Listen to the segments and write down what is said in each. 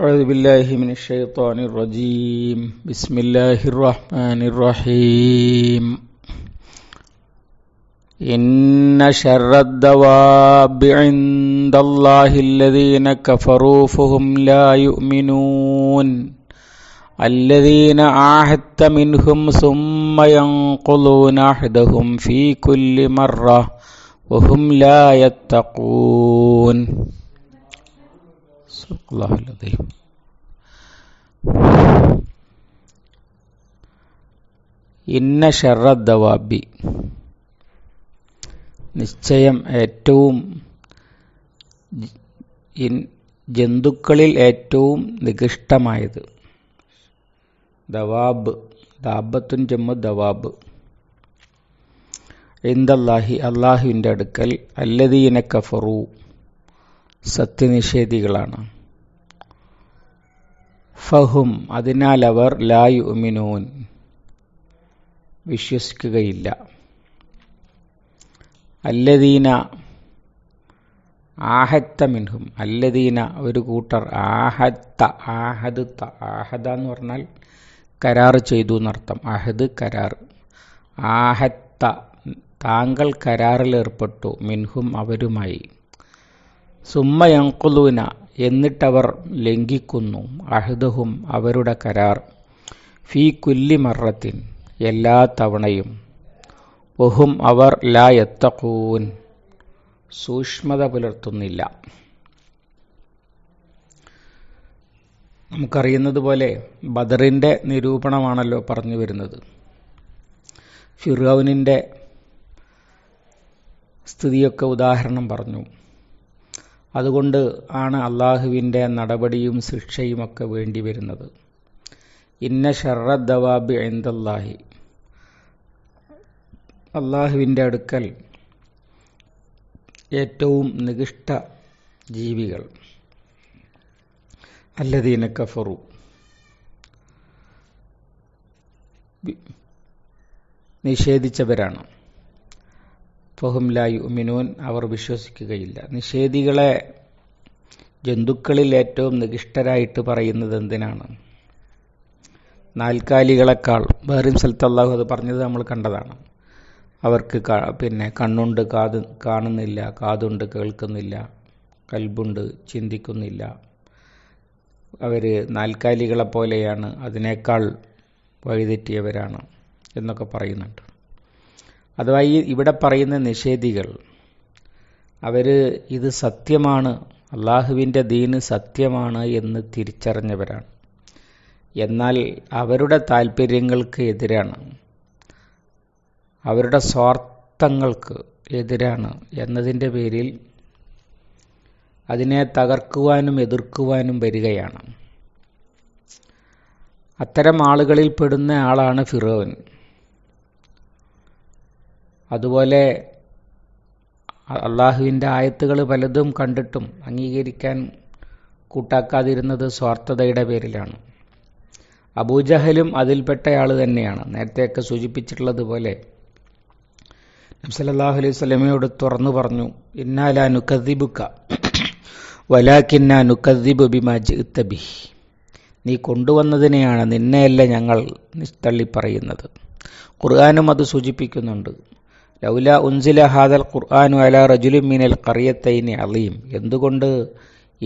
أعوذ بالله من الشيطان الرجيم بسم الله الرحمن الرحيم إن شر الدواب عند الله الذين كفروا فهم لا يؤمنون الذين عاهدت منهم ثم ينقلون عهدهم في كل مرة وهم لا يتقون ഇന്ന ഷറദ്ദവാബി നിശ്ചയം ഏറ്റവും ജന്തുക്കളിൽ ഏറ്റവും നികൃഷ്ടമായത് ദവാബ് ദാബത്തുൻ ജമ്മു ദവാബ് ഇന്ദല്ലാഹി അള്ളാഹുവിൻ്റെ അടുക്കൽ അല്ലദീന കഫറു സത്യനിഷേധികളാണ് ഫഹും അതിനാൽ അവർ ലായുമിനൂൻ വിശ്വസിക്കുകയില്ല അല്ലദീന ആഹത്ത മിൻഹും അല്ലദീന ഒരു കൂട്ടർ ആഹത്ത ആഹദത്ത ആഹദ എന്ന് പറഞ്ഞാൽ കരാർ ചെയ്തു എന്നർത്ഥം അഹദ് കരാർ ആഹത്ത താങ്കൾ കരാറിലേർപ്പെട്ടു മിൻഹും അവരുമായി സുമ്മ എന്നിട്ടവർ ലംഘിക്കുന്നു അഹദഹും അവരുടെ കരാർ ഫീ കുല്ലി മറത്തിൻ എല്ലാ തവണയും ഒഹും അവർ ലാ എത്തൂൻ സൂക്ഷ്മത പുലർത്തുന്നില്ല നമുക്കറിയുന്നത് പോലെ ബദറിൻ്റെ നിരൂപണമാണല്ലോ പറഞ്ഞു വരുന്നത് ഫിറൌനിൻ്റെ സ്ഥിതിയൊക്കെ ഉദാഹരണം പറഞ്ഞു അതുകൊണ്ട് ആണ് അള്ളാഹുവിൻ്റെ നടപടിയും ശിക്ഷയുമൊക്കെ വേണ്ടി വരുന്നത് ഇന്ന ഷറദ്ദവാബി എന്തല്ലാഹി അള്ളാഹുവിൻ്റെ അടുക്കൽ ഏറ്റവും നികിഷ്ട ജീവികൾ അല്ലദീന കഫറു നിഷേധിച്ചവരാണ് ഫഹുംലായു മിനൂൻ അവർ വിശ്വസിക്കുകയില്ല നിഷേധികളെ ജന്തുക്കളിൽ ഏറ്റവും നികിഷ്ടരായിട്ട് പറയുന്നത് എന്തിനാണ് നാൽക്കാലികളെക്കാൾ ബഹറിം സൽത്തല്ലാഹു അത് പറഞ്ഞത് നമ്മൾ കണ്ടതാണ് അവർക്ക് പിന്നെ കണ്ണുണ്ട് കാത് കാണുന്നില്ല കാതുണ്ട് കേൾക്കുന്നില്ല കൽബുണ്ട് ചിന്തിക്കുന്നില്ല അവർ നാൽക്കാലികളെ പോലെയാണ് അതിനേക്കാൾ വഴിതെറ്റിയവരാണ് എന്നൊക്കെ പറയുന്നുണ്ട് അഥവാ ഈ ഇവിടെ പറയുന്ന നിഷേധികൾ അവർ ഇത് സത്യമാണ് അള്ളാഹുവിൻ്റെ ദീന് സത്യമാണ് എന്ന് തിരിച്ചറിഞ്ഞവരാണ് എന്നാൽ അവരുടെ താല്പര്യങ്ങൾക്ക് എതിരാണ് അവരുടെ സ്വാർത്ഥങ്ങൾക്ക് എതിരാണ് എന്നതിൻ്റെ പേരിൽ അതിനെ തകർക്കുവാനും എതിർക്കുവാനും വരികയാണ് അത്തരം ആളുകളിൽ പെടുന്ന ആളാണ് ഫിറോൻ അതുപോലെ അള്ളാഹുവിൻ്റെ ആയത്തുകൾ പലതും കണ്ടിട്ടും അംഗീകരിക്കാൻ കൂട്ടാക്കാതിരുന്നത് സ്വാർത്ഥതയുടെ പേരിലാണ് അബൂജഹലും അതിൽപ്പെട്ടയാൾ തന്നെയാണ് നേരത്തെയൊക്കെ സൂചിപ്പിച്ചിട്ടുള്ളതുപോലെ നബ്സലല്ലാഹു അലൈഹി സ്വലമയോട് തുറന്നു പറഞ്ഞു ഇന്നാലാ നുക്കദ്ദിബുക്ക വലാക്കിന്ന നുക്കദ്ദിബ് ബിമാജ് ഇത്തബി നീ കൊണ്ടുവന്നതിനെയാണ് നിന്നെയല്ല ഞങ്ങൾ തള്ളിപ്പറയുന്നത് ഖുർആാനും അത് സൂചിപ്പിക്കുന്നുണ്ട് ലൗല ഉൻസില ഹാദൽ ഖുർആാനു അല മീനൽ കറിയത്തൈനി അലീം എന്തുകൊണ്ട്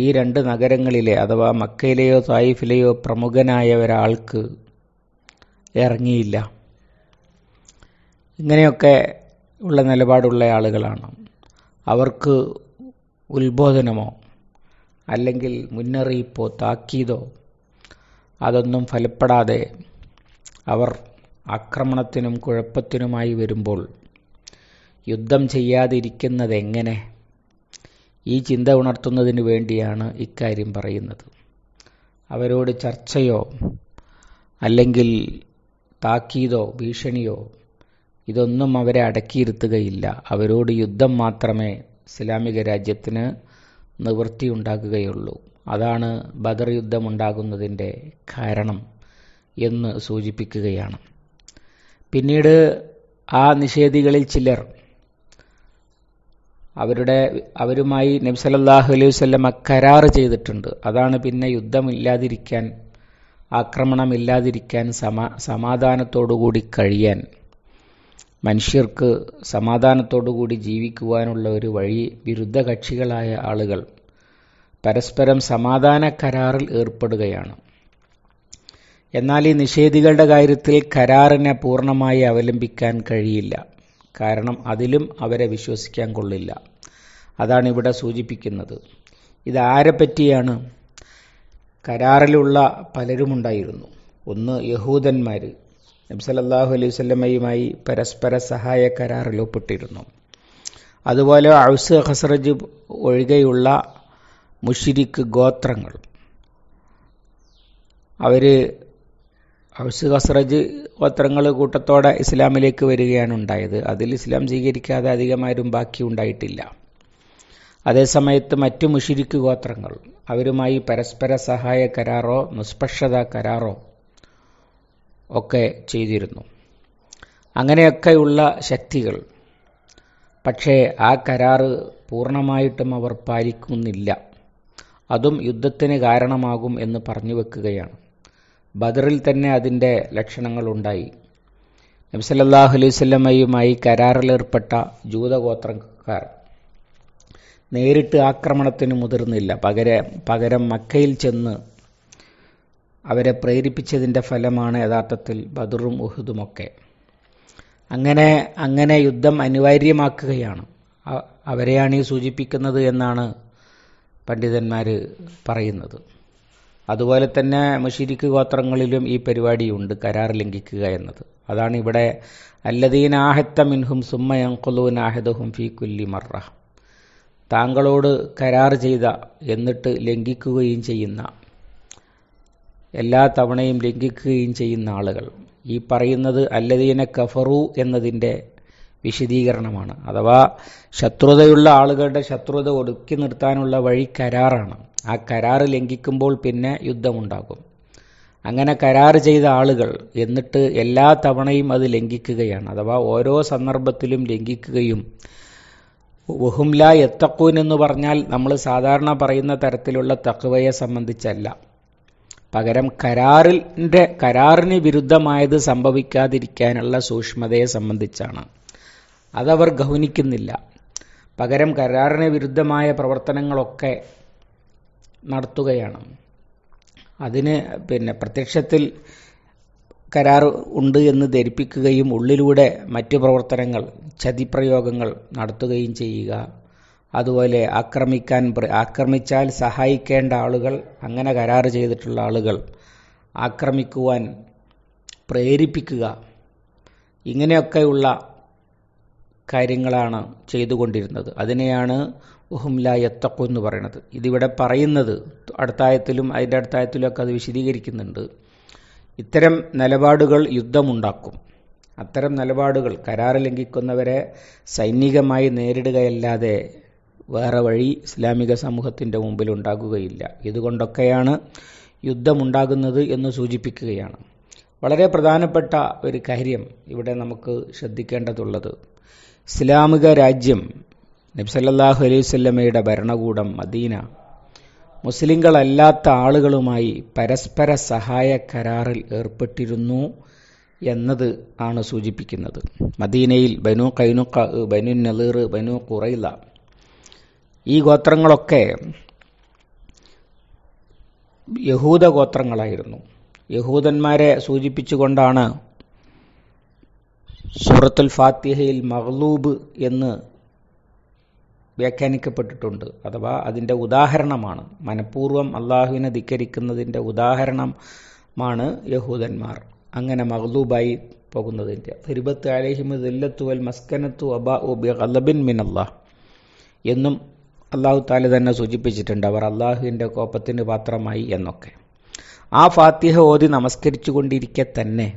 ഈ രണ്ട് നഗരങ്ങളിലെ അഥവാ മക്കയിലെയോ തായിഫിലെയോ പ്രമുഖനായ ഒരാൾക്ക് ഇറങ്ങിയില്ല ഇങ്ങനെയൊക്കെ ഉള്ള നിലപാടുള്ള ആളുകളാണ് അവർക്ക് ഉത്ബോധനമോ അല്ലെങ്കിൽ മുന്നറിയിപ്പോ താക്കീതോ അതൊന്നും ഫലപ്പെടാതെ അവർ ആക്രമണത്തിനും കുഴപ്പത്തിനുമായി വരുമ്പോൾ യുദ്ധം ചെയ്യാതിരിക്കുന്നതെങ്ങനെ ഈ ചിന്ത ഉണർത്തുന്നതിന് വേണ്ടിയാണ് ഇക്കാര്യം പറയുന്നത് അവരോട് ചർച്ചയോ അല്ലെങ്കിൽ താക്കീതോ ഭീഷണിയോ ഇതൊന്നും അവരെ അടക്കിയിരുത്തുകയില്ല അവരോട് യുദ്ധം മാത്രമേ ഇസ്ലാമിക രാജ്യത്തിന് ഉണ്ടാക്കുകയുള്ളൂ അതാണ് ബദർ യുദ്ധമുണ്ടാകുന്നതിൻ്റെ കാരണം എന്ന് സൂചിപ്പിക്കുകയാണ് പിന്നീട് ആ നിഷേധികളിൽ ചിലർ അവരുടെ അവരുമായി നബി അലൈഹി വല്ലം കരാറ് ചെയ്തിട്ടുണ്ട് അതാണ് പിന്നെ യുദ്ധമില്ലാതിരിക്കാൻ ആക്രമണമില്ലാതിരിക്കാൻ സമാ സമാധാനത്തോടുകൂടി കഴിയാൻ മനുഷ്യർക്ക് സമാധാനത്തോടുകൂടി ജീവിക്കുവാനുള്ള ഒരു വഴി വിരുദ്ധ കക്ഷികളായ ആളുകൾ പരസ്പരം സമാധാന കരാറിൽ ഏർപ്പെടുകയാണ് എന്നാൽ ഈ നിഷേധികളുടെ കാര്യത്തിൽ കരാറിനെ പൂർണ്ണമായി അവലംബിക്കാൻ കഴിയില്ല കാരണം അതിലും അവരെ വിശ്വസിക്കാൻ കൊള്ളില്ല അതാണ് ഇവിടെ സൂചിപ്പിക്കുന്നത് ഇതാരെ പറ്റിയാണ് കരാറിലുള്ള പലരുമുണ്ടായിരുന്നു ഒന്ന് യഹൂദന്മാർ നബ്സലല്ലാഹു അലൈഹി വല്ലമയുമായി പരസ്പര സഹായ കരാറിൽ ഒപ്പിട്ടിരുന്നു അതുപോലെ ഔസ് ഹസ്രജ് ഒഴികെയുള്ള മുഷിരിക്ക് ഗോത്രങ്ങൾ അവർ ഹൗസ് ഹസ്രജ് ഗോത്രങ്ങൾ കൂട്ടത്തോടെ ഇസ്ലാമിലേക്ക് വരികയാണ് ഉണ്ടായത് അതിൽ ഇസ്ലാം സ്വീകരിക്കാതെ അധികമാരും ബാക്കി ഉണ്ടായിട്ടില്ല അതേസമയത്ത് മറ്റു മുഷിരിക്ക് ഗോത്രങ്ങൾ അവരുമായി പരസ്പര സഹായ കരാറോ നിഷ്പക്ഷത കരാറോ ഒക്കെ ചെയ്തിരുന്നു അങ്ങനെയൊക്കെയുള്ള ശക്തികൾ പക്ഷേ ആ കരാറ് പൂർണ്ണമായിട്ടും അവർ പാലിക്കുന്നില്ല അതും യുദ്ധത്തിന് കാരണമാകും എന്ന് പറഞ്ഞു വെക്കുകയാണ് ബദറിൽ തന്നെ അതിൻ്റെ ലക്ഷണങ്ങളുണ്ടായി നബ്സല്ലാഹു അലൈവല്ലമ്മയുമായി കരാറിലേർപ്പെട്ട ജൂതഗോത്രക്കാർ നേരിട്ട് ആക്രമണത്തിന് മുതിർന്നില്ല പകരം പകരം മക്കയിൽ ചെന്ന് അവരെ പ്രേരിപ്പിച്ചതിൻ്റെ ഫലമാണ് യഥാർത്ഥത്തിൽ ബദറും ഉഹുദുമൊക്കെ അങ്ങനെ അങ്ങനെ യുദ്ധം അനിവാര്യമാക്കുകയാണ് അവരെയാണ് ഈ സൂചിപ്പിക്കുന്നത് എന്നാണ് പണ്ഡിതന്മാർ പറയുന്നത് അതുപോലെ തന്നെ മുഷിരിക്ക് ഗോത്രങ്ങളിലും ഈ പരിപാടിയുണ്ട് കരാർ ലംഘിക്കുക എന്നത് അതാണ് ഇവിടെ അല്ലദീനാഹത്ത മിൻഹും ആഹദഹും ഫി കുല്ലി മറ താങ്കളോട് കരാർ ചെയ്ത എന്നിട്ട് ലംഘിക്കുകയും ചെയ്യുന്ന എല്ലാ തവണയും ലംഘിക്കുകയും ചെയ്യുന്ന ആളുകൾ ഈ പറയുന്നത് അല്ലദീന കഫറു എന്നതിൻ്റെ വിശദീകരണമാണ് അഥവാ ശത്രുതയുള്ള ആളുകളുടെ ശത്രുത ഒടുക്കി നിർത്താനുള്ള വഴി കരാറാണ് ആ കരാറ് ലംഘിക്കുമ്പോൾ പിന്നെ യുദ്ധമുണ്ടാകും അങ്ങനെ കരാറ് ചെയ്ത ആളുകൾ എന്നിട്ട് എല്ലാ തവണയും അത് ലംഘിക്കുകയാണ് അഥവാ ഓരോ സന്ദർഭത്തിലും ലംഘിക്കുകയും വഹുംല എത്തക്കൂൻ എന്ന് പറഞ്ഞാൽ നമ്മൾ സാധാരണ പറയുന്ന തരത്തിലുള്ള തക്കവയെ സംബന്ധിച്ചല്ല പകരം കരാറിൻ്റെ കരാറിന് വിരുദ്ധമായത് സംഭവിക്കാതിരിക്കാനുള്ള സൂക്ഷ്മതയെ സംബന്ധിച്ചാണ് അതവർ ഗൗനിക്കുന്നില്ല പകരം കരാറിന് വിരുദ്ധമായ പ്രവർത്തനങ്ങളൊക്കെ നടത്തുകയാണ് അതിന് പിന്നെ പ്രത്യക്ഷത്തിൽ കരാർ ഉണ്ട് എന്ന് ധരിപ്പിക്കുകയും ഉള്ളിലൂടെ മറ്റു പ്രവർത്തനങ്ങൾ ചതിപ്രയോഗങ്ങൾ നടത്തുകയും ചെയ്യുക അതുപോലെ ആക്രമിക്കാൻ ആക്രമിച്ചാൽ സഹായിക്കേണ്ട ആളുകൾ അങ്ങനെ കരാർ ചെയ്തിട്ടുള്ള ആളുകൾ ആക്രമിക്കുവാൻ പ്രേരിപ്പിക്കുക ഇങ്ങനെയൊക്കെയുള്ള കാര്യങ്ങളാണ് ചെയ്തുകൊണ്ടിരുന്നത് അതിനെയാണ് ഹുംല എന്ന് പറയണത് ഇതിവിടെ പറയുന്നത് അടുത്തായത്തിലും അതിൻ്റെ അടുത്തായത്തിലും ഒക്കെ അത് വിശദീകരിക്കുന്നുണ്ട് ഇത്തരം നിലപാടുകൾ യുദ്ധമുണ്ടാക്കും അത്തരം നിലപാടുകൾ കരാർ ലംഘിക്കുന്നവരെ സൈനികമായി നേരിടുകയല്ലാതെ വേറെ വഴി ഇസ്ലാമിക സമൂഹത്തിൻ്റെ മുമ്പിൽ ഉണ്ടാകുകയില്ല ഇതുകൊണ്ടൊക്കെയാണ് യുദ്ധമുണ്ടാകുന്നത് എന്ന് സൂചിപ്പിക്കുകയാണ് വളരെ പ്രധാനപ്പെട്ട ഒരു കാര്യം ഇവിടെ നമുക്ക് ശ്രദ്ധിക്കേണ്ടതുള്ളത് ഇസ്ലാമിക രാജ്യം നബ്സല്ലാഹു അലൈഹി ഭരണകൂടം മദീന മുസ്ലിങ്ങളല്ലാത്ത ആളുകളുമായി പരസ്പര സഹായ കരാറിൽ ഏർപ്പെട്ടിരുന്നു എന്നത് ആണ് സൂചിപ്പിക്കുന്നത് മദീനയിൽ ബനു കൈനുക്ക ബനു നലീർ ബനു കുറൈല ഈ ഗോത്രങ്ങളൊക്കെ യഹൂദ ഗോത്രങ്ങളായിരുന്നു യഹൂദന്മാരെ സൂചിപ്പിച്ചുകൊണ്ടാണ് സൂറത്തുൽ ഫാത്തിഹയിൽ മഹ്ലൂബ് എന്ന് വ്യാഖ്യാനിക്കപ്പെട്ടിട്ടുണ്ട് അഥവാ അതിൻ്റെ ഉദാഹരണമാണ് മനഃപൂർവ്വം അള്ളാഹുവിനെ ധിക്കരിക്കുന്നതിൻ്റെ ഉദാഹരണമാണ് യഹൂദന്മാർ അങ്ങനെ മഹ്ലൂബായി പോകുന്നതിൻ്റെ ഫിരിബത്ത് അലേഹിമു ദില്ലത്തു വൽ മസ്കനത്തു അബാ ഉബി അലബിൻ മിൻ അള്ളാഹ് എന്നും അള്ളാഹു താല തന്നെ സൂചിപ്പിച്ചിട്ടുണ്ട് അവർ അള്ളാഹുവിൻ്റെ കോപ്പത്തിന് പാത്രമായി എന്നൊക്കെ ആ ഫാത്തിഹ ഓതി നമസ്കരിച്ചു കൊണ്ടിരിക്കെ തന്നെ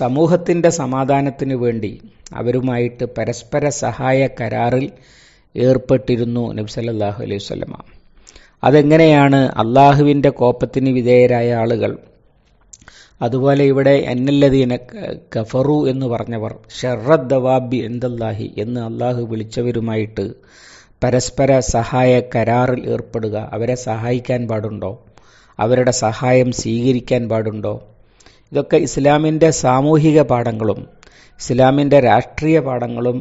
സമൂഹത്തിൻ്റെ സമാധാനത്തിനു വേണ്ടി അവരുമായിട്ട് പരസ്പര സഹായ കരാറിൽ ഏർപ്പെട്ടിരുന്നു നബ്സല്ലാഹു അലൈഹി വല്ലമ അതെങ്ങനെയാണ് അള്ളാഹുവിൻ്റെ കോപ്പത്തിന് വിധേയരായ ആളുകൾ അതുപോലെ ഇവിടെ എന്നല്ലതീന കഫറു എന്ന് പറഞ്ഞവർ ഷറദ് ദവാബി എന്തല്ലാഹി എന്ന് അള്ളാഹു വിളിച്ചവരുമായിട്ട് പരസ്പര സഹായ കരാറിൽ ഏർപ്പെടുക അവരെ സഹായിക്കാൻ പാടുണ്ടോ അവരുടെ സഹായം സ്വീകരിക്കാൻ പാടുണ്ടോ ഇതൊക്കെ ഇസ്ലാമിൻ്റെ സാമൂഹിക പാഠങ്ങളും ഇസ്ലാമിൻ്റെ രാഷ്ട്രീയ പാഠങ്ങളും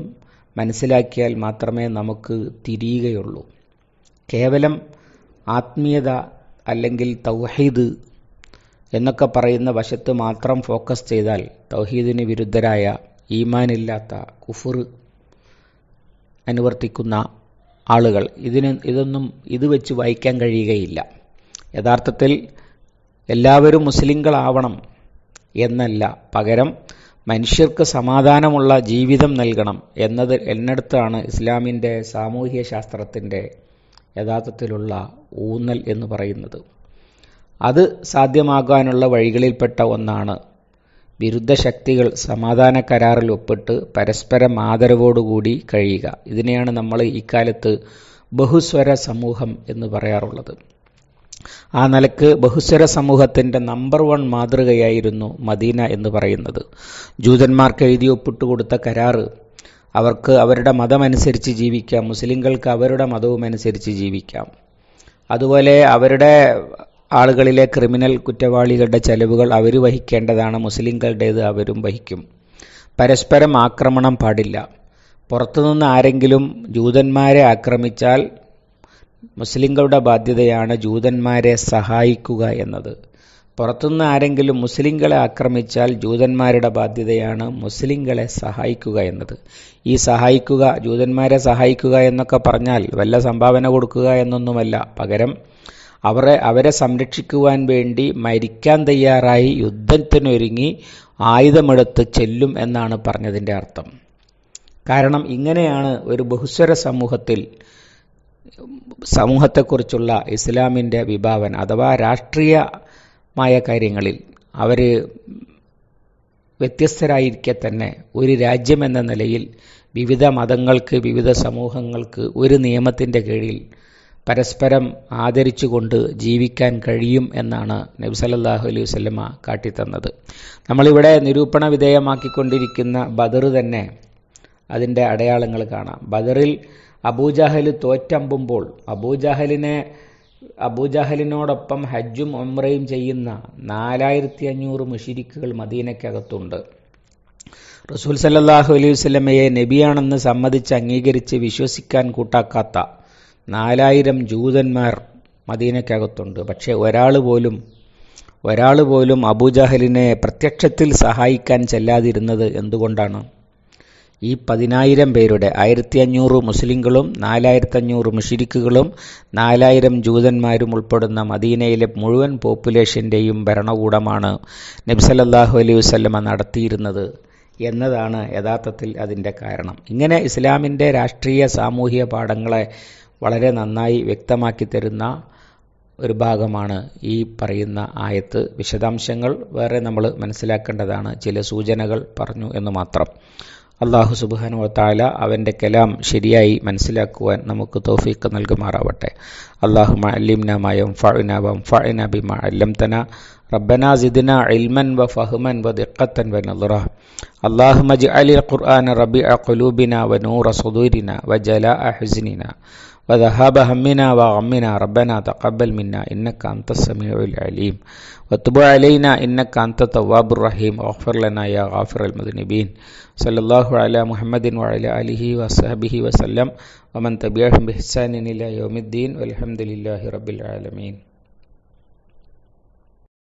മനസ്സിലാക്കിയാൽ മാത്രമേ നമുക്ക് തിരിയുകയുള്ളൂ കേവലം ആത്മീയത അല്ലെങ്കിൽ തൗഹീദ് എന്നൊക്കെ പറയുന്ന വശത്ത് മാത്രം ഫോക്കസ് ചെയ്താൽ തൗഹീദിന് വിരുദ്ധരായ ഈമാനില്ലാത്ത കുഫുർ അനുവർത്തിക്കുന്ന ആളുകൾ ഇതിന് ഇതൊന്നും ഇത് വെച്ച് വായിക്കാൻ കഴിയുകയില്ല യഥാർത്ഥത്തിൽ എല്ലാവരും മുസ്ലിങ്ങളാവണം എന്നല്ല പകരം മനുഷ്യർക്ക് സമാധാനമുള്ള ജീവിതം നൽകണം എന്നത് എന്നിടത്താണ് ഇസ്ലാമിൻ്റെ സാമൂഹ്യ ശാസ്ത്രത്തിൻ്റെ യഥാർത്ഥത്തിലുള്ള ഊന്നൽ എന്ന് പറയുന്നത് അത് സാധ്യമാകാനുള്ള വഴികളിൽപ്പെട്ട ഒന്നാണ് വിരുദ്ധ ശക്തികൾ സമാധാന കരാറിൽ ഒപ്പിട്ട് പരസ്പരം ആദരവോടുകൂടി കഴിയുക ഇതിനെയാണ് നമ്മൾ ഇക്കാലത്ത് ബഹുസ്വര സമൂഹം എന്ന് പറയാറുള്ളത് ആ നിലക്ക് ബഹുസ്വര സമൂഹത്തിൻ്റെ നമ്പർ വൺ മാതൃകയായിരുന്നു മദീന എന്ന് പറയുന്നത് ജൂതന്മാർക്ക് എഴുതി ഒപ്പിട്ടുകൊടുത്ത കരാറ് അവർക്ക് അവരുടെ മതമനുസരിച്ച് ജീവിക്കാം മുസ്ലിങ്ങൾക്ക് അവരുടെ മതവും അനുസരിച്ച് ജീവിക്കാം അതുപോലെ അവരുടെ ആളുകളിലെ ക്രിമിനൽ കുറ്റവാളികളുടെ ചെലവുകൾ അവർ വഹിക്കേണ്ടതാണ് മുസ്ലിങ്ങളുടേത് അവരും വഹിക്കും പരസ്പരം ആക്രമണം പാടില്ല പുറത്തുനിന്ന് ആരെങ്കിലും ജൂതന്മാരെ ആക്രമിച്ചാൽ മുസ്ലിങ്ങളുടെ ബാധ്യതയാണ് ജൂതന്മാരെ സഹായിക്കുക എന്നത് പുറത്തുനിന്ന് ആരെങ്കിലും മുസ്ലിങ്ങളെ ആക്രമിച്ചാൽ ജൂതന്മാരുടെ ബാധ്യതയാണ് മുസ്ലിങ്ങളെ സഹായിക്കുക എന്നത് ഈ സഹായിക്കുക ജൂതന്മാരെ സഹായിക്കുക എന്നൊക്കെ പറഞ്ഞാൽ വല്ല സംഭാവന കൊടുക്കുക എന്നൊന്നുമല്ല പകരം അവരെ അവരെ സംരക്ഷിക്കുവാൻ വേണ്ടി മരിക്കാൻ തയ്യാറായി യുദ്ധത്തിനൊരുങ്ങി ആയുധമെടുത്ത് ചെല്ലും എന്നാണ് പറഞ്ഞതിൻ്റെ അർത്ഥം കാരണം ഇങ്ങനെയാണ് ഒരു ബഹുസ്വര സമൂഹത്തിൽ സമൂഹത്തെക്കുറിച്ചുള്ള ഇസ്ലാമിൻ്റെ വിഭാവൻ അഥവാ രാഷ്ട്രീയമായ കാര്യങ്ങളിൽ അവർ വ്യത്യസ്തരായിരിക്കെ തന്നെ ഒരു രാജ്യം എന്ന നിലയിൽ വിവിധ മതങ്ങൾക്ക് വിവിധ സമൂഹങ്ങൾക്ക് ഒരു നിയമത്തിൻ്റെ കീഴിൽ പരസ്പരം ആദരിച്ചുകൊണ്ട് ജീവിക്കാൻ കഴിയും എന്നാണ് നബ്സലല്ലാഹു അലൈഹി വസ്ലമ കാട്ടിത്തന്നത് നമ്മളിവിടെ നിരൂപണ വിധേയമാക്കിക്കൊണ്ടിരിക്കുന്ന ബദർ തന്നെ അതിൻ്റെ അടയാളങ്ങൾ കാണാം ബദറിൽ അബൂജഹൽ തോറ്റമ്പുമ്പോൾ അബൂജഹലിനെ അബൂജഹലിനോടൊപ്പം ഹജ്ജും ഒമ്രയും ചെയ്യുന്ന നാലായിരത്തി അഞ്ഞൂറ് മുഷിരിക്കുകൾ മദീനക്കകത്തുണ്ട് റസൂൽ സല്ലാഹു അലൈഹി വസ്ലമയെ നബിയാണെന്ന് സമ്മതിച്ച് അംഗീകരിച്ച് വിശ്വസിക്കാൻ കൂട്ടാക്കാത്ത നാലായിരം ജൂതന്മാർ മദീനക്കകത്തുണ്ട് പക്ഷേ ഒരാൾ പോലും ഒരാൾ പോലും അബൂജഹലിനെ പ്രത്യക്ഷത്തിൽ സഹായിക്കാൻ ചെല്ലാതിരുന്നത് എന്തുകൊണ്ടാണ് ഈ പതിനായിരം പേരുടെ ആയിരത്തി അഞ്ഞൂറ് മുസ്ലിങ്ങളും അഞ്ഞൂറ് മുഷിരിക്കുകളും നാലായിരം ജൂതന്മാരും ഉൾപ്പെടുന്ന മദീനയിലെ മുഴുവൻ പോപ്പുലേഷൻ്റെയും ഭരണകൂടമാണ് നബ്സലല്ലാഹു അലൈഹി വസ്ലമ നടത്തിയിരുന്നത് എന്നതാണ് യഥാർത്ഥത്തിൽ അതിൻ്റെ കാരണം ഇങ്ങനെ ഇസ്ലാമിൻ്റെ രാഷ്ട്രീയ സാമൂഹിക പാഠങ്ങളെ വളരെ നന്നായി വ്യക്തമാക്കി തരുന്ന ഒരു ഭാഗമാണ് ഈ പറയുന്ന ആയത്ത് വിശദാംശങ്ങൾ വേറെ നമ്മൾ മനസ്സിലാക്കേണ്ടതാണ് ചില സൂചനകൾ പറഞ്ഞു എന്ന് മാത്രം അള്ളാഹു സുബാനു താല അവൻ്റെ കലാം ശരിയായി മനസ്സിലാക്കുവാൻ നമുക്ക് തോഫീക്ക് നൽകുമാറാവട്ടെ അള്ളാഹു അല്ലിംന മയം ഫഅന വം ഫഅന ബിമ അല്ലംതന ربنا زدنا علما وفهما ودقة ونظرة اللهم اجعل القرآن ربيع قلوبنا ونور صدورنا وجلاء حزننا وذهاب همنا وغمنا ربنا تقبل منا إنك أنت السميع العليم وتب علينا إنك أنت التواب الرحيم واغفر لنا يا غافر المذنبين صلى الله على محمد وعلى آله وصحبه وسلم ومن تبعهم بإحسان إلى يوم الدين والحمد لله رب العالمين